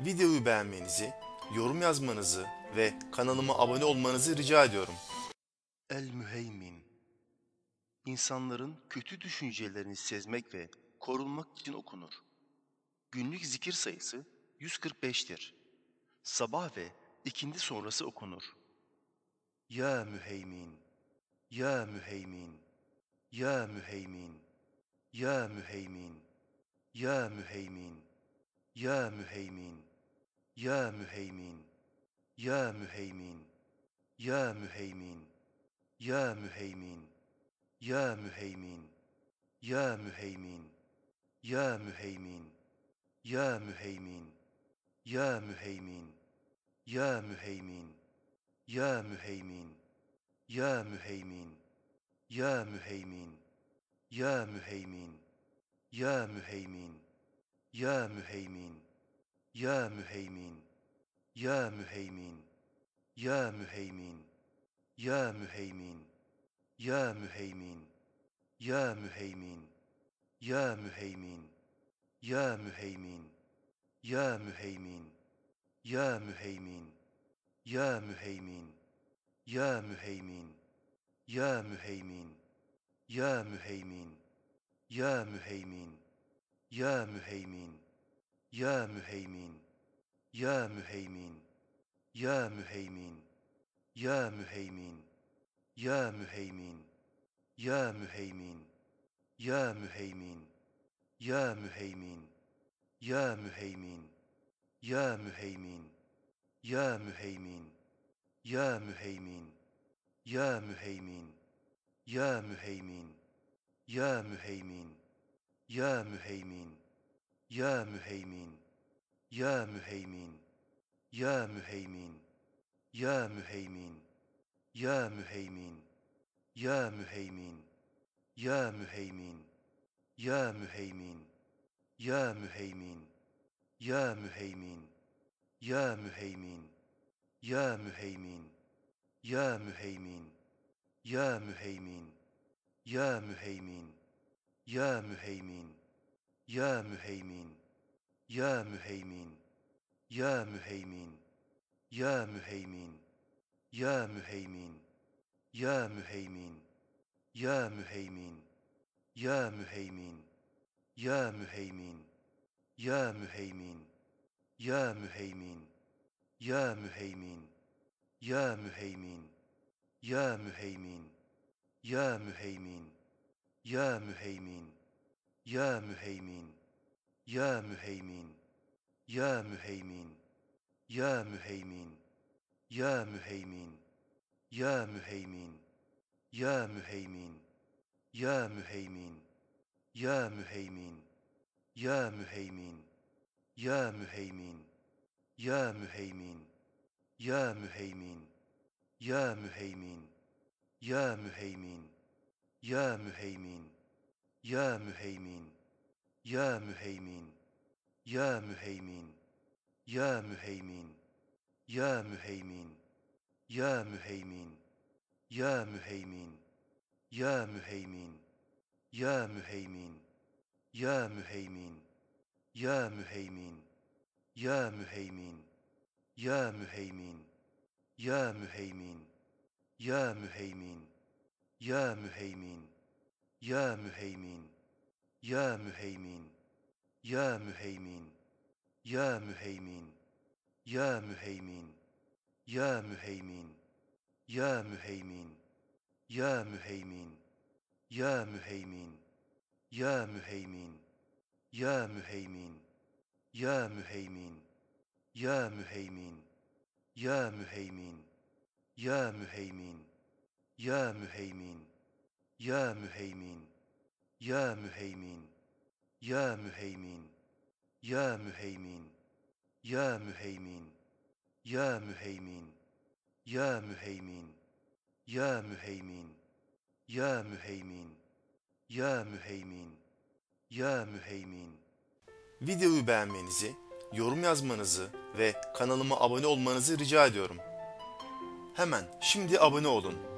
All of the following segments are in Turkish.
Videoyu beğenmenizi, yorum yazmanızı ve kanalıma abone olmanızı rica ediyorum. El Müheymin İnsanların kötü düşüncelerini sezmek ve korunmak için okunur. Günlük zikir sayısı 145'tir. Sabah ve ikindi sonrası okunur. Ya Müheymin, Ya Müheymin, Ya Müheymin, Ya Müheymin, Ya Müheymin, Ya Müheymin. Ya müheymin, ya müheymin, ya müheymin, ya müheymin, ya müheymin, ya müheymin, ya müheymin, ya müheymin, ya müheymin, ya müheymin, ya müheymin, ya müheymin, ya müheymin, ya müheymin, ya müheymin, ya müheymin, ya müheymin, ya müheymin, ya müheymin, ya müheymin, ya müheymin, ya müheymin, ya müheymin, ya müheymin, ya müheymin, ya müheymin, ya müheymin, ya müheymin, ya müheymin, ya müheymin, ya müheymin, ya müheymin, ya müheymin, ya müheymin, ya müheymin, ya müheymin, ya müheymin, ya müheymin, ya müheymin, ya müheymin, ya müheymin, ya müheymin, ya müheymin, ya müheymin, ya müheymin, ya müheymin, ya müheymin, ya müheymin, ya müheymin, ya müheymin, ya müheymin, ya müheymin, ya müheymin, ya müheymin, ya müheymin, ya müheymin, ya müheymin, ya müheymin, ya müheymin, ya müheymin, ya müheymin, ya müheymin, ya müheymin, ya müheymin, ya müheymin, ya müheymin, ya müheymin, ya müheymin, ya müheymin, ya müheymin, ya müheymin, ya müheymin, ya müheymin, ya müheymin, ya müheymin, ya müheymin, ya müheymin, ya müheymin, ya müheymin, ya müheymin, ya müheymin, ya müheymin, ya müheymin, ya müheymin, ya müheymin, ya müheymin, ya müheymin, ya müheymin, ya müheymin, ya müheymin, ya müheymin, ya müheymin, ya müheymin, ya müheymin, ya müheymin, ya müheymin, ya müheymin, ya müheymin, ya müheymin, ya müheymin, ya müheymin, ya müheymin, ya müheymin, ya müheymin, ya müheymin, ya müheymin, ya müheymin, ya müheymin, ya müheymin, ya müheymin, ya müheymin, ya müheymin, ya müheymin, ya müheymin, ya müheymin, ya müheymin, ya müheymin, ya müheymin, ya müheymin, ya müheymin, ya müheymin, ya müheymin, ya müheymin, ya müheymin, ya müheymin, ya müheymin, ya müheymin, ya müheymin, ya müheymin, ya müheymin, ya müheymin, ya müheymin, ya müheymin, ya müheymin, ya müheymin, ya müheymin, ya müheymin, ya müheymin, ya müheymin. Videoyu beğenmenizi, yorum yazmanızı ve kanalıma abone olmanızı rica ediyorum. Hemen şimdi abone olun.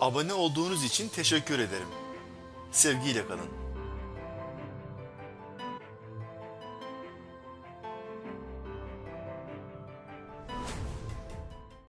Abone olduğunuz için teşekkür ederim. Sevgiyle kalın.